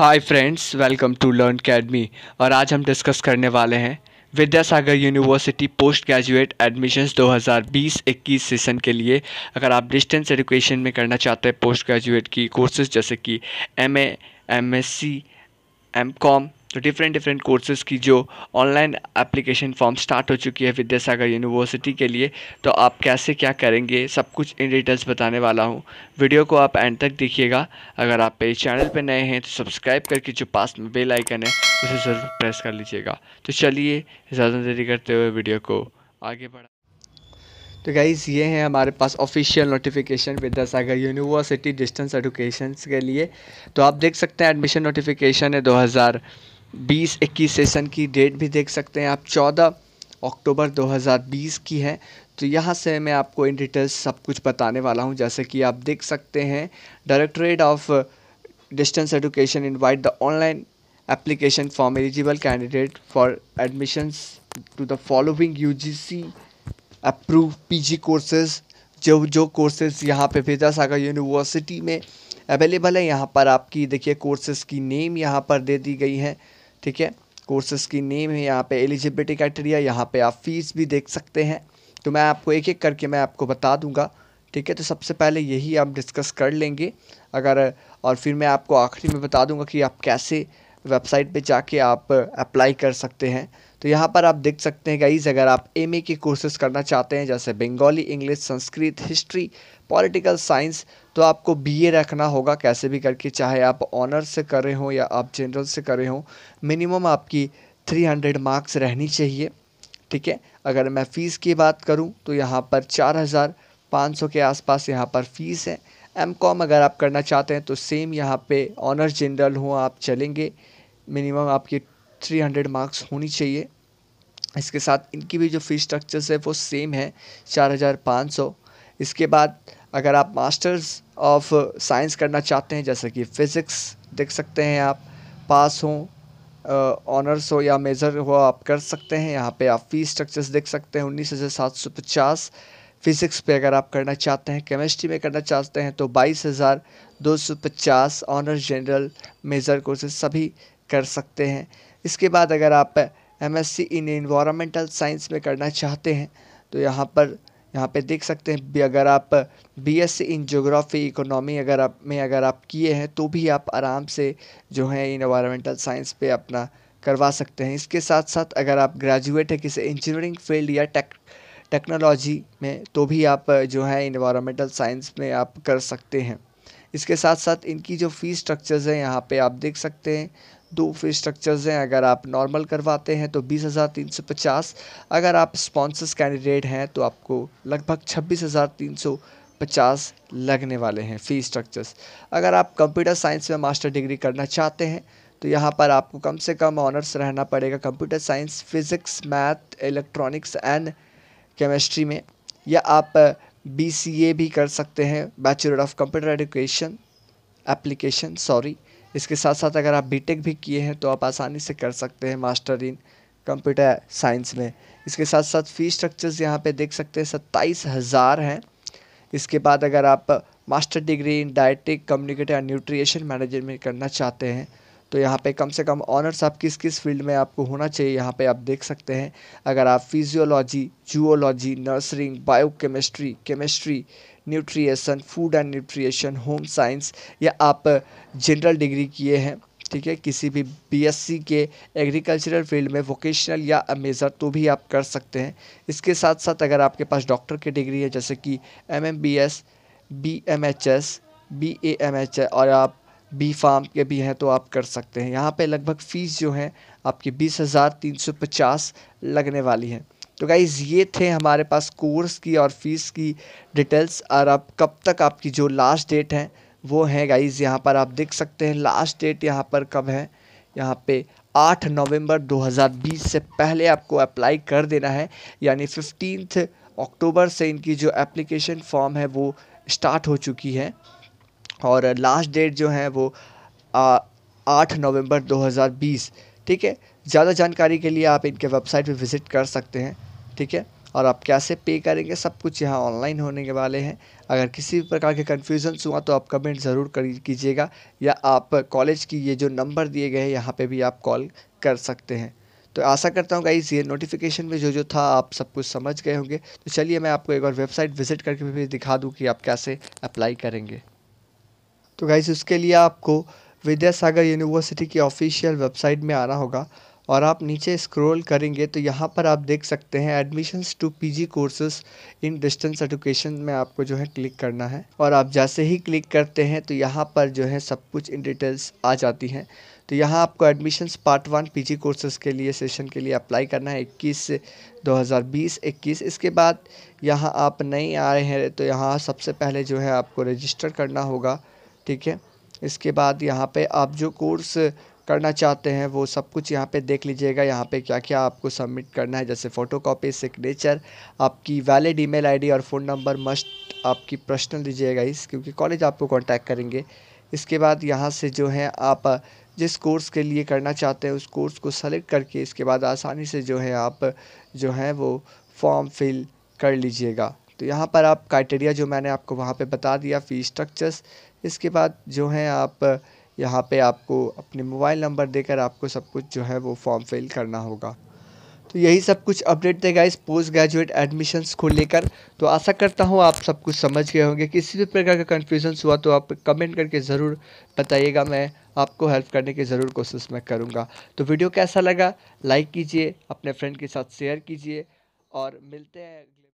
hi friends welcome to learn academy और आज हम डिस्कस करने वाले हैं Vidyasagar university post graduate admissions 2020-21 session के लिए अगर आप डिस्टेंस एजुकेशन में करना चाहते हैं पोस्ट ग्रेजुएट की कोर्सेज जैसे कि M A M S C M com तो डिफरेंट डिफरेंट कोर्सेज़ की जो ऑनलाइन एप्लीकेशन फॉर्म स्टार्ट हो चुकी है विद्यासागर यूनिवर्सिटी के लिए तो आप कैसे क्या करेंगे सब कुछ इन डिटेल्स बताने वाला हूँ वीडियो को आप एंड तक देखिएगा अगर आप इस चैनल पर नए हैं तो सब्सक्राइब करके जो पास में बेल आइकन है उसे ज़रूर प्रेस कर लीजिएगा तो चलिए ज़्यादा देरी करते हुए वीडियो को आगे बढ़ा तो गाइज़ ये हैं हमारे पास official notification Vidyasagar university distance education के लिए तो आप देख सकते हैं एडमिशन नोटिफिकेशन है बीस इक्कीस सेशन की डेट भी देख सकते हैं आप चौदह अक्टूबर 2020 की है तो यहाँ से मैं आपको इन डिटेल्स सब कुछ बताने वाला हूँ जैसे कि आप देख सकते हैं directorate of distance education invite the online application form eligible candidate for admissions to the following U G C approve P G courses जो जो कोर्सेज यहाँ पे विद्यासागर यूनिवर्सिटी में अवेलेबल है यहाँ पर आपकी देखिए कोर्सेज़ की नेम यहाँ पर दे दी गई है ठीक है कोर्सेज की नेम है यहाँ पे एलिजिबिलिटी क्राइटेरिया यहाँ पे आप फीस भी देख सकते हैं तो मैं आपको एक एक करके मैं आपको बता दूंगा ठीक है तो सबसे पहले यही आप डिस्कस कर लेंगे अगर और फिर मैं आपको आखिरी में बता दूंगा कि आप कैसे वेबसाइट पे जाके आप अप्लाई कर सकते हैं तो यहाँ पर आप देख सकते हैं गाइज अगर आप एम की कोर्सेज करना चाहते हैं जैसे Bengali English Sanskrit history political science तो आपको बीए रखना होगा कैसे भी करके चाहे आप ऑनर्स से कर रहे हों या आप जनरल से कर रहे हों मिनिमम आपकी 300 मार्क्स रहनी चाहिए ठीक है अगर मैं फ़ीस की बात करूँ तो यहाँ पर चार के आसपास यहाँ पर फ़ीस है एम कॉम अगर आप करना चाहते हैं तो सेम यहाँ पर ऑनर्स जनरल हों आप चलेंगे मिनिमम आपकी थ्री हंड्रेड मार्क्स होनी चाहिए इसके साथ इनकी भी जो फ़ीस स्ट्रक्चर्स है वो सेम है चार हज़ार पाँच सौ इसके बाद अगर आप मास्टर्स ऑफ साइंस करना चाहते हैं जैसे कि फ़िज़िक्स देख सकते हैं आप पास हों ऑनर्स हो या मेजर हो आप कर सकते हैं यहाँ पे आप फीस स्ट्रक्चर्स देख सकते हैं उन्नीस हज़ार सात सौ पचास फिज़िक्स पे अगर आप करना चाहते हैं केमिस्ट्री में करना चाहते हैं तो बाईस हज़ार दो सौ पचास ऑनर्स जनरल मेजर कोर्सेज सभी कर सकते हैं इसके बाद अगर आप सी इन इन्वामेंटल साइंस में करना चाहते हैं तो यहाँ पर यहाँ पे देख सकते हैं अगर आप बीएससी इन जोग्राफ़ी इकोनॉमी अगर आप में अगर आप किए हैं तो भी आप आराम से जो है इन्वामेंटल साइंस पे अपना करवा सकते हैं इसके साथ साथ अगर आप ग्रेजुएट है किसी इंजीनियरिंग फील्ड या टेक टेक्नोलॉजी में तो भी आप जो है इन्वामेंटल साइंस में आप कर सकते हैं इसके साथ साथ इनकी जो फ़ीस स्ट्रक्चर्स हैं यहाँ पर आप देख सकते हैं दो फिर स्ट्रक्चर्स हैं अगर आप नॉर्मल करवाते हैं तो बीस हज़ार तीन सौ पचास अगर आप स्पॉन्सर्स कैंडिडेट हैं तो आपको लगभग छब्बीस हज़ार तीन सौ पचास लगने वाले हैं फ़ी स्ट्रक्चर्स अगर आप कंप्यूटर साइंस में मास्टर डिग्री करना चाहते हैं तो यहाँ पर आपको कम से कम ऑनर्स रहना पड़ेगा computer science physics math electronics and chemistry में या आप बी भी कर सकते हैं bachelor of computer education application sorry इसके साथ साथ अगर आप बीटेक भी किए हैं तो आप आसानी से कर सकते हैं मास्टर इन कंप्यूटर साइंस में इसके साथ साथ फ़ी स्ट्रक्चर्स यहाँ पे देख सकते हैं सत्ताईस हज़ार हैं इसके बाद अगर आप master degree in dietetic communicator and nutrition management करना चाहते हैं तो यहाँ पे कम से कम ऑनर्स आप किस किस फील्ड में आपको होना चाहिए यहाँ पे आप देख सकते हैं अगर आप physiology zoology nursing biochemistry chemistry nutrition food and nutrition home science या आप जनरल डिग्री किए हैं ठीक है किसी भी बीएससी के एग्रीकल्चरल फील्ड में वोकेशनल या मेज़र तो भी आप कर सकते हैं इसके साथ साथ अगर आपके पास डॉक्टर की डिग्री है जैसे कि M M M B B B S S H M H S और आप बी फार्म के भी हैं तो आप कर सकते हैं यहाँ पे लगभग फ़ीस जो है आपकी बीस हज़ार तीन सौ पचास लगने वाली है तो गाइज़ ये थे हमारे पास कोर्स की और फीस की डिटेल्स और अब कब तक आपकी जो लास्ट डेट है वो है गाइज़ यहाँ पर आप देख सकते हैं लास्ट डेट यहाँ पर कब है यहाँ पे 8 नवंबर 2020 से पहले आपको अप्लाई कर देना है यानी फिफ्टीन अक्टूबर से इनकी जो एप्लीकेशन फॉर्म है वो स्टार्ट हो चुकी है और लास्ट डेट जो है वो आठ नवंबर 2020 ठीक है ज़्यादा जानकारी के लिए आप इनके वेबसाइट पर विज़िट कर सकते हैं ठीक है और आप कैसे पे करेंगे सब कुछ यहाँ ऑनलाइन होने वाले हैं अगर किसी भी प्रकार के कन्फ्यूजन्स हुआ तो आप कमेंट ज़रूर कीजिएगा या आप कॉलेज की ये जो नंबर दिए गए हैं यहाँ पर भी आप कॉल कर सकते हैं तो आशा करता हूँ गाइज़ ये नोटिफिकेशन में जो जो था आप सब कुछ समझ गए होंगे तो चलिए मैं आपको एक बार वेबसाइट विजिट करके भी दिखा दूँ कि आप कैसे अप्लाई करेंगे तो गाइज़ उसके लिए आपको विद्यासागर यूनिवर्सिटी की ऑफिशियल वेबसाइट में आना होगा और आप नीचे स्क्रॉल करेंगे तो यहाँ पर आप देख सकते हैं admissions to PG courses in distance education में आपको जो है क्लिक करना है और आप जैसे ही क्लिक करते हैं तो यहाँ पर जो है सब कुछ इन डिटेल्स आ जाती हैं तो यहाँ आपको admissions part one PG courses के लिए सेशन के लिए अप्लाई करना है 21 से 2020 21 इसके बाद यहाँ आप नहीं आ रहे हैं तो यहाँ सबसे पहले जो है आपको रजिस्टर करना होगा ठीक है इसके बाद यहाँ पे आप जो कोर्स करना चाहते हैं वो सब कुछ यहाँ पे देख लीजिएगा यहाँ पे क्या क्या आपको सबमिट करना है जैसे फ़ोटो कॉपी सिग्नेचर आपकी वैलिड ईमेल आईडी और फ़ोन नंबर मस्ट आपकी पर्सनल दीजिएगा इस क्योंकि कॉलेज आपको कॉन्टैक्ट करेंगे इसके बाद यहाँ से जो है आप जिस कोर्स के लिए करना चाहते हैं उस कोर्स को सेलेक्ट करके इसके बाद आसानी से जो है आप जो है वो फॉर्म फिल कर लीजिएगा तो यहाँ पर आप क्राइटेरिया जो मैंने आपको वहाँ पर बता दिया फ़ी स्ट्रक्चर्स इसके बाद जो है आप यहाँ पे आपको अपने मोबाइल नंबर देकर आपको सब कुछ जो है वो फॉर्म फिल करना होगा तो यही सब कुछ अपडेट थे गाइस पोस्ट ग्रेजुएट एडमिशन्स को लेकर तो आशा करता हूँ आप सब कुछ समझ गए होंगे किसी भी प्रकार का कन्फ्यूजन्स हुआ तो आप कमेंट करके ज़रूर बताइएगा मैं आपको हेल्प करने की ज़रूर कोशिश मैं करूँगा तो वीडियो कैसा लगा लाइक कीजिए अपने फ्रेंड के साथ शेयर कीजिए और मिलते हैं